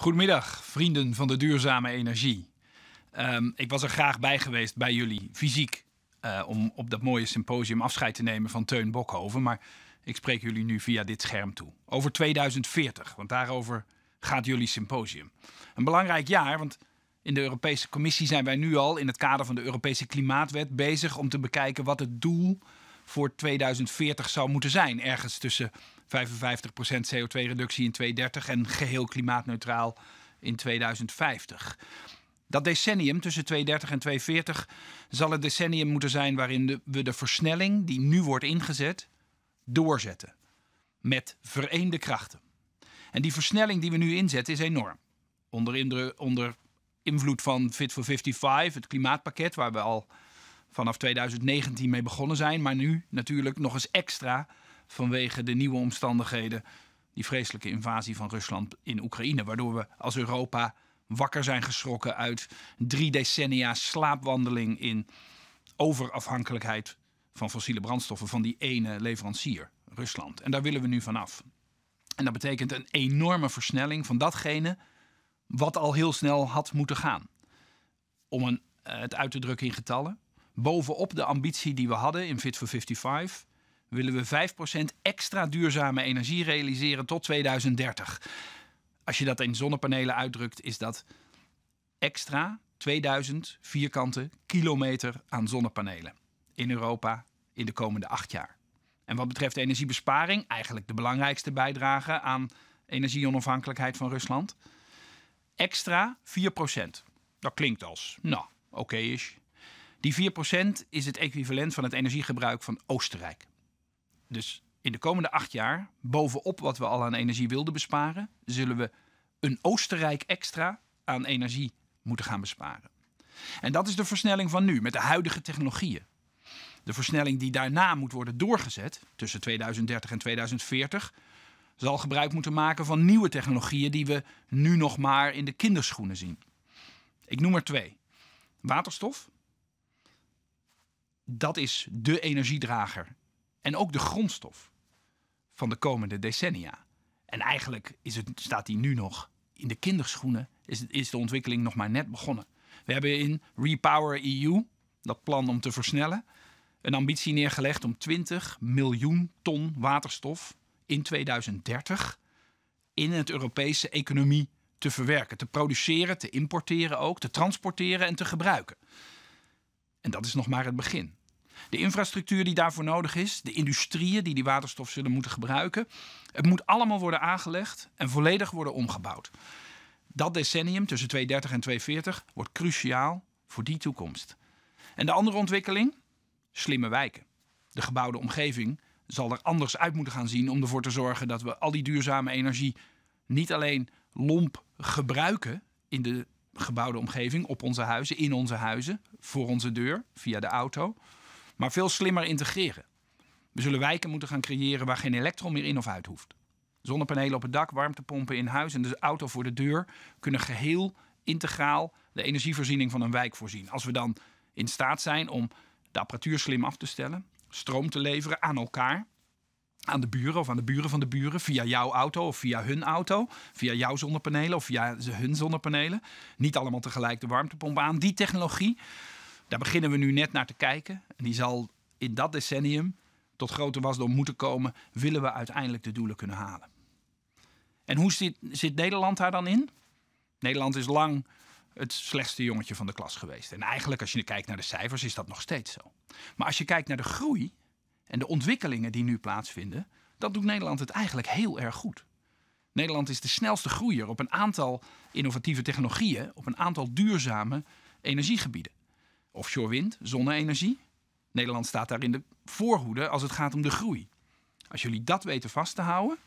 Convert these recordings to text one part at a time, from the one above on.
Goedemiddag, vrienden van de duurzame energie. Ehm, ik was er graag bij geweest bij jullie, fysiek, eh, om op dat mooie symposium afscheid te nemen van Teun Bokhoven. Maar ik spreek jullie nu via dit scherm toe. Over 2040, want daarover gaat jullie symposium. Een belangrijk jaar, want in de Europese Commissie zijn wij nu al in het kader van de Europese Klimaatwet bezig om te bekijken wat het doel voor 2040 zou moeten zijn. Ergens tussen 55% CO2-reductie in 2030 en geheel klimaatneutraal in 2050. Dat decennium tussen 2030 en 2040 zal het decennium moeten zijn waarin we de versnelling die nu wordt ingezet doorzetten. Met vereende krachten. En die versnelling die we nu inzetten is enorm. Onder, onder invloed van Fit for 55, het klimaatpakket, waar we al vanaf 2019 mee begonnen zijn, maar nu natuurlijk nog eens extra vanwege de nieuwe omstandigheden. Die vreselijke invasie van Rusland in Oekraïne. Waardoor we als Europa wakker zijn geschrokken uit drie decennia slaapwandeling in overafhankelijkheid van fossiele brandstoffen van die ene leverancier, Rusland. En daar willen we nu vanaf. En dat betekent een enorme versnelling van datgene wat al heel snel had moeten gaan. Om een, eh, het uit te drukken in getallen. Bovenop de ambitie die we hadden in Fit for 55 willen we 5% extra duurzame energie realiseren tot 2030. Als je dat in zonnepanelen uitdrukt, is dat extra 2000 vierkante kilometer aan zonnepanelen in Europa in de komende acht jaar. En wat betreft energiebesparing, eigenlijk de belangrijkste bijdrage aan energieonafhankelijkheid van Rusland. Extra 4%. Dat klinkt als, nou, oké is. Die 4% is het equivalent van het energiegebruik van Oostenrijk. Dus in de komende acht jaar, bovenop wat we al aan energie wilden besparen, zullen we een Oostenrijk extra aan energie moeten gaan besparen. En dat is de versnelling van nu met de huidige technologieën. De versnelling die daarna moet worden doorgezet, tussen 2030 en 2040, zal gebruik moeten maken van nieuwe technologieën die we nu nog maar in de kinderschoenen zien. Ik noem er twee. Waterstof. Dat is de energiedrager en ook de grondstof van de komende decennia. En eigenlijk is het, staat die nu nog in de kinderschoenen, is, is de ontwikkeling nog maar net begonnen. We hebben in Repower EU, dat plan om te versnellen, een ambitie neergelegd om 20 miljoen ton waterstof in 2030 in het Europese economie te verwerken, te produceren, te importeren ook, te transporteren en te gebruiken. En dat is nog maar het begin. De infrastructuur die daarvoor nodig is, de industrieën die die waterstof zullen moeten gebruiken. Het moet allemaal worden aangelegd en volledig worden omgebouwd. Dat decennium tussen 2030 en 2040 wordt cruciaal voor die toekomst. En de andere ontwikkeling? Slimme wijken. De gebouwde omgeving zal er anders uit moeten gaan zien om ervoor te zorgen dat we al die duurzame energie niet alleen lomp gebruiken in de gebouwde omgeving, op onze huizen, in onze huizen, voor onze deur, via de auto maar veel slimmer integreren. We zullen wijken moeten gaan creëren waar geen elektron meer in of uit hoeft. Zonnepanelen op het dak, warmtepompen in huis en de dus auto voor de deur kunnen geheel integraal de energievoorziening van een wijk voorzien. Als we dan in staat zijn om de apparatuur slim af te stellen, stroom te leveren aan elkaar, aan de buren of aan de buren van de buren, via jouw auto of via hun auto, via jouw zonnepanelen of via hun zonnepanelen. Niet allemaal tegelijk de warmtepomp aan. Die technologie daar beginnen we nu net naar te kijken. En die zal in dat decennium tot grote wasdom moeten komen, willen we uiteindelijk de doelen kunnen halen. En hoe zit, zit Nederland daar dan in? Nederland is lang het slechtste jongetje van de klas geweest. En eigenlijk, als je kijkt naar de cijfers, is dat nog steeds zo. Maar als je kijkt naar de groei en de ontwikkelingen die nu plaatsvinden, dan doet Nederland het eigenlijk heel erg goed. Nederland is de snelste groeier op een aantal innovatieve technologieën, op een aantal duurzame energiegebieden. Offshore wind, zonne-energie. Nederland staat daar in de voorhoede als het gaat om de groei. Als jullie dat weten vast te houden,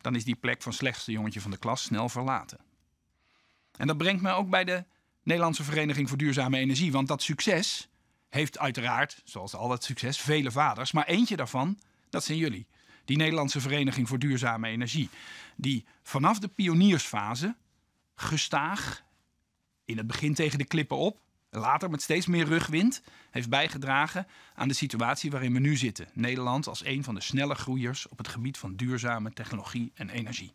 dan is die plek van slechtste jongetje van de klas snel verlaten. En dat brengt me ook bij de Nederlandse Vereniging voor Duurzame Energie. Want dat succes heeft uiteraard, zoals al dat succes, vele vaders. Maar eentje daarvan, dat zijn jullie. Die Nederlandse Vereniging voor Duurzame Energie. Die vanaf de pioniersfase gestaag, in het begin tegen de klippen op, Later met steeds meer rugwind heeft bijgedragen aan de situatie waarin we nu zitten. Nederland als een van de snelle groeiers op het gebied van duurzame technologie en energie.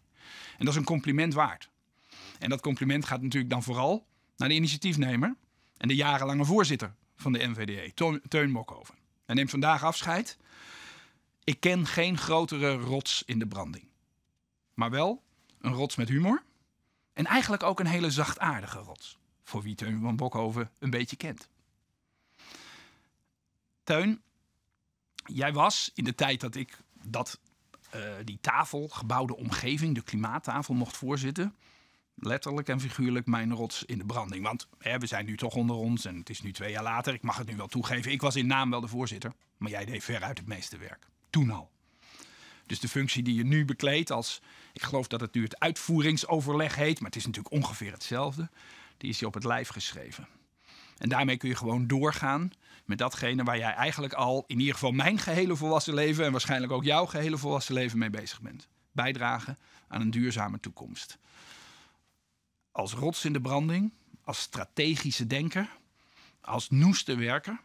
En dat is een compliment waard. En dat compliment gaat natuurlijk dan vooral naar de initiatiefnemer en de jarenlange voorzitter van de NVDE, Teun Mokhoven. Hij neemt vandaag afscheid. Ik ken geen grotere rots in de branding. Maar wel een rots met humor. En eigenlijk ook een hele zachtaardige rots voor wie Teun van Bokhoven een beetje kent. Teun, jij was in de tijd dat ik dat, eh, die tafel, gebouwde omgeving, de klimaattafel, mocht voorzitten. Letterlijk en figuurlijk mijn rots in de branding. Want hè, we zijn nu toch onder ons en het is nu twee jaar later. Ik mag het nu wel toegeven. Ik was in naam wel de voorzitter. Maar jij deed veruit het meeste werk. Toen al. Dus de functie die je nu bekleedt als, ik geloof dat het nu het uitvoeringsoverleg heet, maar het is natuurlijk ongeveer hetzelfde die is je op het lijf geschreven. En daarmee kun je gewoon doorgaan met datgene waar jij eigenlijk al, in ieder geval mijn gehele volwassen leven en waarschijnlijk ook jouw gehele volwassen leven mee bezig bent. Bijdragen aan een duurzame toekomst. Als rots in de branding, als strategische denker, als noeste werker.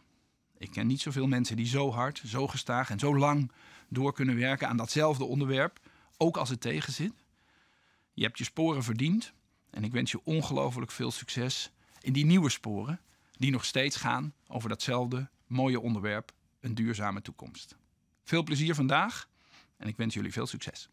Ik ken niet zoveel mensen die zo hard, zo gestaag en zo lang door kunnen werken aan datzelfde onderwerp, ook als het tegenzit. Je hebt je sporen verdiend en ik wens je ongelooflijk veel succes in die nieuwe sporen, die nog steeds gaan over datzelfde mooie onderwerp, een duurzame toekomst. Veel plezier vandaag en ik wens jullie veel succes.